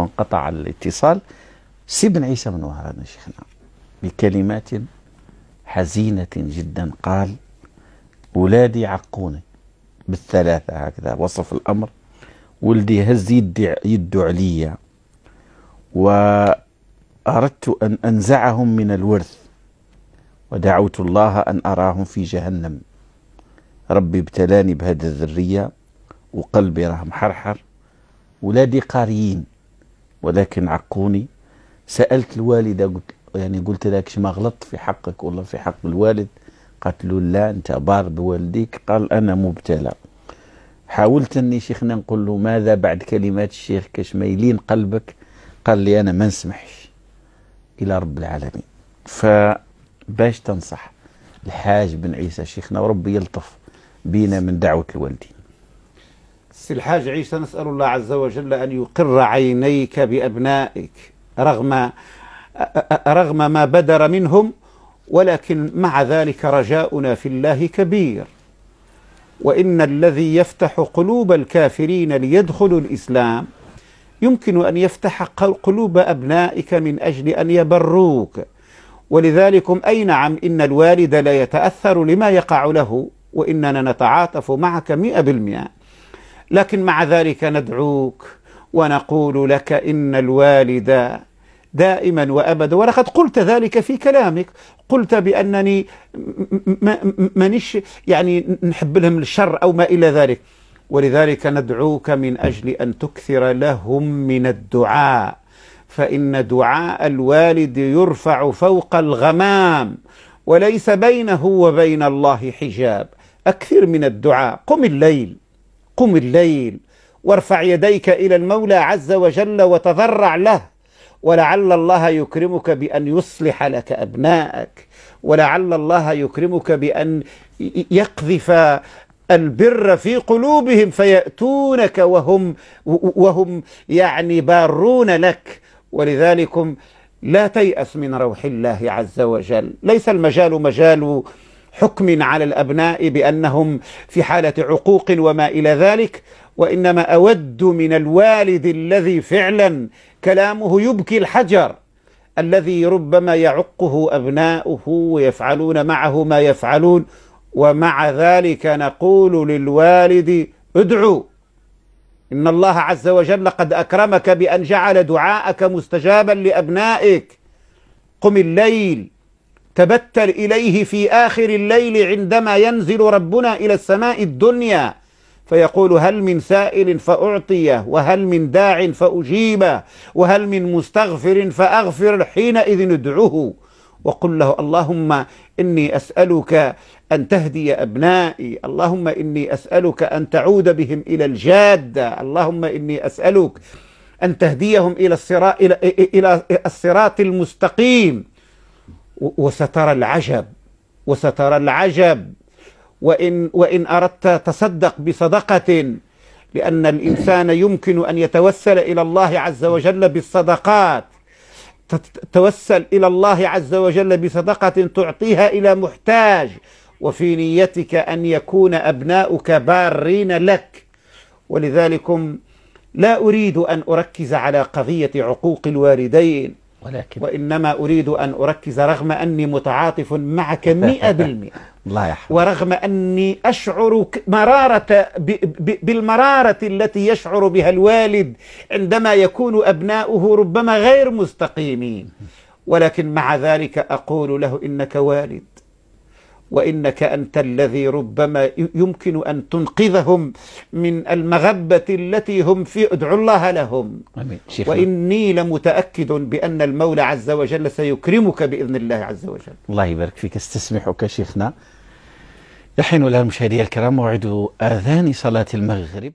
وانقطع الاتصال سي بن عيسى بن وهران شيخنا بكلمات حزينة جدا قال أولادي عقوني بالثلاثة هكذا وصف الأمر ولدي هز يد عليا وأردت أن أنزعهم من الورث ودعوت الله أن أراهم في جهنم ربي ابتلاني بهذه الذرية وقلبي راه محرحر ولادي قاريين ولكن عقوني سألت الوالدة قلت يعني قلت لك ما غلطت في حقك ولا في حق الوالد قالت له لا انت بار بوالديك قال انا مبتلى حاولت اني شيخنا نقول له ماذا بعد كلمات الشيخ كاش ما يلين قلبك قال لي انا ما نسمحش الى رب العالمين فباش تنصح الحاج بن عيسى شيخنا وربي يلطف بينا من دعوه الوالدين سي الحاج عيسى نسأل الله عز وجل أن يقر عينيك بأبنائك رغم رغم ما بدر منهم ولكن مع ذلك رجاؤنا في الله كبير وإن الذي يفتح قلوب الكافرين ليدخلوا الإسلام يمكن أن يفتح قلوب أبنائك من أجل أن يبروك ولذلكم أي نعم إن الوالد لا يتأثر لما يقع له وإننا نتعاطف معك مئة بالمئة لكن مع ذلك ندعوك ونقول لك إن الوالد دائما وابدا ولقد قلت ذلك في كلامك قلت بانني مانيش يعني نحب لهم الشر او ما الى ذلك ولذلك ندعوك من اجل ان تكثر لهم من الدعاء فان دعاء الوالد يرفع فوق الغمام وليس بينه وبين الله حجاب اكثر من الدعاء قم الليل قم الليل وارفع يديك إلى المولى عز وجل وتضرع له ولعل الله يكرمك بأن يصلح لك أبنائك ولعل الله يكرمك بأن يقذف البر في قلوبهم فيأتونك وهم وهم يعني بارون لك ولذلك لا تيأس من روح الله عز وجل ليس المجال مجال حكم على الأبناء بأنهم في حالة عقوق وما إلى ذلك وإنما أود من الوالد الذي فعلا كلامه يبكي الحجر الذي ربما يعقه أبناؤه ويفعلون معه ما يفعلون ومع ذلك نقول للوالد ادعو إن الله عز وجل قد أكرمك بأن جعل دعاءك مستجابا لأبنائك قم الليل تبتل إليه في آخر الليل عندما ينزل ربنا إلى السماء الدنيا فيقول هل من سائل فأعطيه وهل من داع فأجيبه وهل من مستغفر فأغفر حينئذ ادعوه وقل له اللهم إني أسألك أن تهدي أبنائي اللهم إني أسألك أن تعود بهم إلى الجادة اللهم إني أسألك أن تهديهم إلى الصراط, إلى الصراط المستقيم وسترى العجب وسترى العجب وإن, وإن أردت تصدق بصدقة لأن الإنسان يمكن أن يتوسل إلى الله عز وجل بالصدقات تتوسل إلى الله عز وجل بصدقة تعطيها إلى محتاج وفي نيتك أن يكون أبناؤك بارين لك ولذلكم لا أريد أن أركز على قضية عقوق الوالدين ولكن وإنما أريد أن أركز رغم أني متعاطف معك مئة بالمئة الله ورغم أني أشعر مرارة ب ب بالمرارة التي يشعر بها الوالد عندما يكون أبناؤه ربما غير مستقيمين ولكن مع ذلك أقول له إنك والد وإنك أنت الذي ربما يمكن أن تنقذهم من المغبة التي هم في ادعوا الله لهم أمين. وإني لمتأكد بأن المولى عز وجل سيكرمك بإذن الله عز وجل الله يبارك فيك استسمحك شيخنا يحين لها المشاهدين الكرام موعد آذان صلاة المغرب